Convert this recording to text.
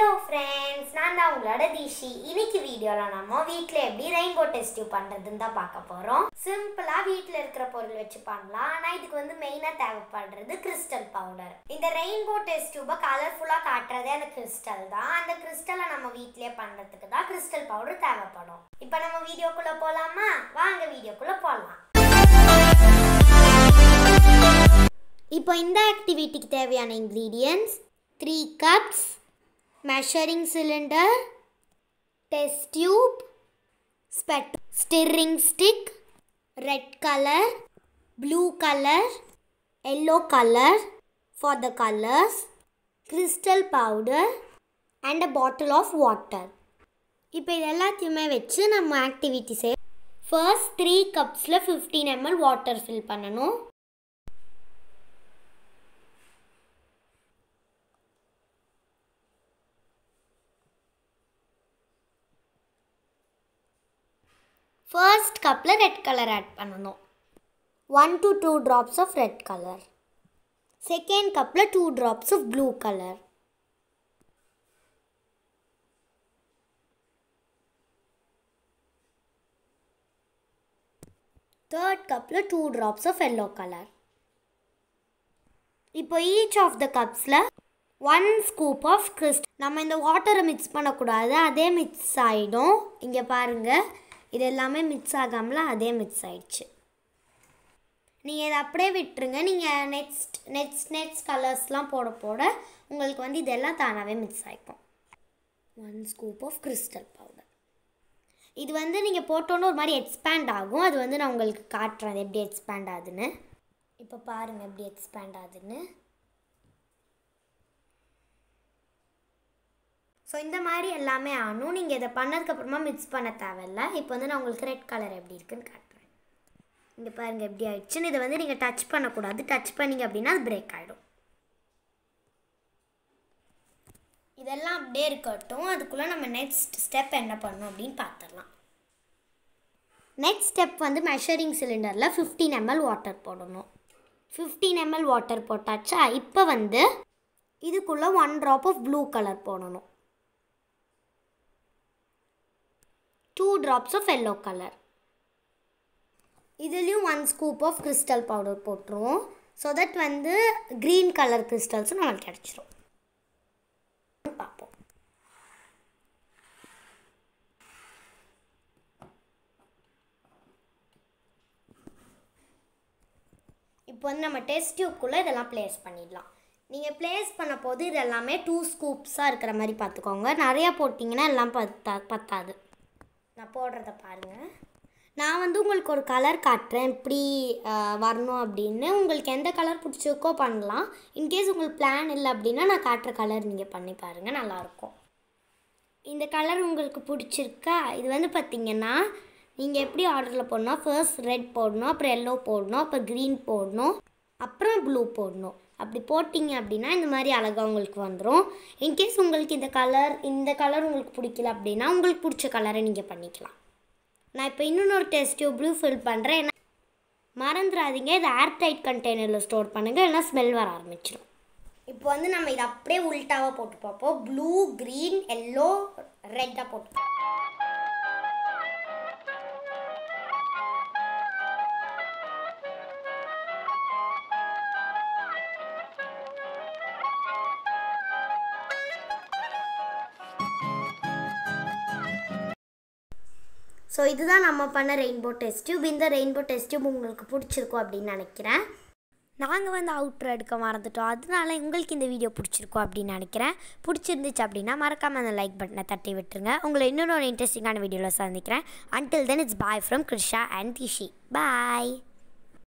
Hello friends நான் தான் உங்களோட தீஷி இன்னைக்கு வீடியோவில் நம்ம வீட்டில் எப்படி ரெயின்போ டெஸ்ட் பண்ணுறதுன்னு தான் பார்க்க போகிறோம் சிம்பிளாக வீட்டில் இருக்கிற பொருள் வச்சு பண்ணலாம் ஆனால் இதுக்கு வந்து மெயினாக தேவைப்படுறது கிறிஸ்டல் பவுடர் இந்த ரெயின்போ டெஸ்ட் டியூபை கலர்ஃபுல்லாக காட்டுறதே அந்த கிறிஸ்டல் தான் அந்த கிறிஸ்டலை நம்ம வீட்டிலே பண்ணுறதுக்கு தான் கிறிஸ்டல் பவுடர் தேவைப்படும் இப்போ நம்ம வீடியோக்குள்ளே போகலாமா வாங்க வீடியோக்குள்ளே போகலாம் இப்போ இந்த ஆக்டிவிட்டிக்கு தேவையான ingredients three cups measuring cylinder, test tube, spectrum, stirring stick, red color, blue color, yellow color for the colors, crystal powder and a bottle of water. இப்போ இது எல்லாத்தையுமே வச்சு நம்ம ஆக்டிவிட்டி செய்ய ஃபர்ஸ்ட் த்ரீ கப்ஸில் ஃபிஃப்டீன் எம்எல் வாட்டர் ஃபில் பண்ணணும் first கப்பில் red colour add பண்ணணும் one to two drops of red colour second கப்பில் two drops of blue colour third கப்பில் two drops of yellow colour இப்போ ஈச் ஆஃப் த கப்ஸில் one scoop of crystal நம்ம இந்த வாட்டரை மிக்ஸ் பண்ணக்கூடாது அதே மிக்ஸ் ஆகிடும் இங்கே பாருங்கள் இது எல்லாமே மிக்ஸ் ஆகாமல் அதே மிக்ஸ் ஆயிடுச்சு நீங்கள் இதை அப்படியே விட்டுருங்க நீங்கள் நெக்ஸ்ட் நெக்ஸ்ட் நெக்ஸ்ட் கலர்ஸ்லாம் போட போட உங்களுக்கு வந்து இதெல்லாம் தானாகவே மிக்ஸ் ஆகிக்கும் one scoop of crystal powder இது வந்து நீங்கள் போட்டோன்னு ஒரு மாதிரி எக்ஸ்பேண்ட் ஆகும் அது வந்து நான் உங்களுக்கு காட்டுறேன் எப்படி எக்ஸ்பேண்ட் ஆகுதுன்னு இப்போ பாருங்கள் எப்படி எக்ஸ்பேண்ட் ஆகுதுன்னு ஸோ இந்த மாதிரி எல்லாமே ஆனும் நீங்கள் இதை பண்ணதுக்கப்புறமா மிக்ஸ் பண்ண தேவையில்ல இப்போ வந்து நான் உங்களுக்கு ரெட் கலர் எப்படி இருக்குன்னு காட்டுறேன் இங்கே பாருங்கள் எப்படி ஆயிடுச்சுன்னு இதை வந்து நீங்கள் டச் பண்ணக்கூடாது டச் பண்ணிங்க அப்படின்னா அது பிரேக் ஆகிடும் இதெல்லாம் அப்படியே இருக்கட்டும் அதுக்குள்ளே நம்ம நெக்ஸ்ட் ஸ்டெப் என்ன பண்ணணும் அப்படின்னு பார்த்துடலாம் நெக்ஸ்ட் ஸ்டெப் வந்து மெஷரிங் சிலிண்டரில் ஃபிஃப்டீன் எம்எல் வாட்டர் போடணும் ஃபிஃப்டீன் எம்எல் வாட்டர் போட்டாச்சா இப்போ வந்து இதுக்குள்ளே one drop of blue colour போடணும் two drops of yellow colour இதுலேயும் one scoop of crystal powder போட்டுருவோம் ஸோ தட் வந்து க்ரீன் கலர் கிறிஸ்டல்ஸும் நம்மளுக்கு கிடச்சிரும் பார்ப்போம் இப்போ வந்து நம்ம டெஸ்ட் டியூப்குள்ளே இதெல்லாம் ப்ளேஸ் பண்ணிடலாம் நீங்கள் ப்ளேஸ் பண்ண போது இது எல்லாமே டூ ஸ்கூப்ஸாக இருக்கிற மாதிரி பார்த்துக்கோங்க நிறையா போட்டிங்கன்னா எல்லாம் பத்தா பத்தாது நான் போடுறத பாருங்கள் நான் வந்து உங்களுக்கு ஒரு கலர் காட்டுறேன் இப்படி வரணும் அப்படின்னு உங்களுக்கு எந்த கலர் பிடிச்சிருக்கோ பண்ணலாம் இன்கேஸ் உங்களுக்கு பிளான் இல்லை அப்படின்னா நான் காட்டுற கலர் நீங்கள் பண்ணி பாருங்கள் நல்லாயிருக்கும் இந்த கலர் உங்களுக்கு பிடிச்சிருக்கா இது வந்து பார்த்திங்கன்னா நீங்கள் எப்படி ஆர்டரில் போடணும் ஃபர்ஸ்ட் ரெட் போடணும் அப்புறம் எல்லோ போடணும் அப்புறம் க்ரீன் போடணும் அப்புறம் ப்ளூ போடணும் அப்படி போட்டிங்க அப்படின்னா இந்த மாதிரி அழகாக உங்களுக்கு வந்துடும் இன்கேஸ் உங்களுக்கு இந்த கலர் இந்த கலர் உங்களுக்கு பிடிக்கல அப்படின்னா உங்களுக்கு பிடிச்ச கலரை நீங்கள் பண்ணிக்கலாம் நான் இப்போ இன்னொன்று ஒரு டியூப் ப்ளூ ஃபில் பண்ணுறேன் மறந்துடாதீங்க இதை ஏர் டைட் கண்டெய்னரில் ஸ்டோர் பண்ணுங்கள் இல்லைன்னா ஸ்மெல் வர ஆரம்பிச்சிடும் இப்போ வந்து நம்ம இதை அப்படியே உல்ட்டாவாக போட்டு பார்ப்போம் ப்ளூ க்ரீன் எல்லோ ரெட்டாக போட்டு ஸோ இதுதான் நம்ம பண்ண ரெயின்போ டெஸ்ட் டியூப் இந்த ரெயின்போ டெஸ்ட் டியூப் உங்களுக்கு பிடிச்சிருக்கும் அப்படின்னு நினைக்கிறேன் நாங்கள் வந்து அவுட்ரு எடுக்க மறந்துட்டோம் அதனால உங்களுக்கு இந்த வீடியோ பிடிச்சிருக்கோம் அப்படின்னு நினைக்கிறேன் பிடிச்சிருந்துச்சு அப்படின்னா மறக்காமல் அந்த லைக் பட்டனை தட்டி விட்டுருங்க உங்களை இன்னொன்று இன்ட்ரெஸ்டிங்கான வீடியோவில் சந்திக்கிறேன் until then it's bye from Krisha and Dishi bye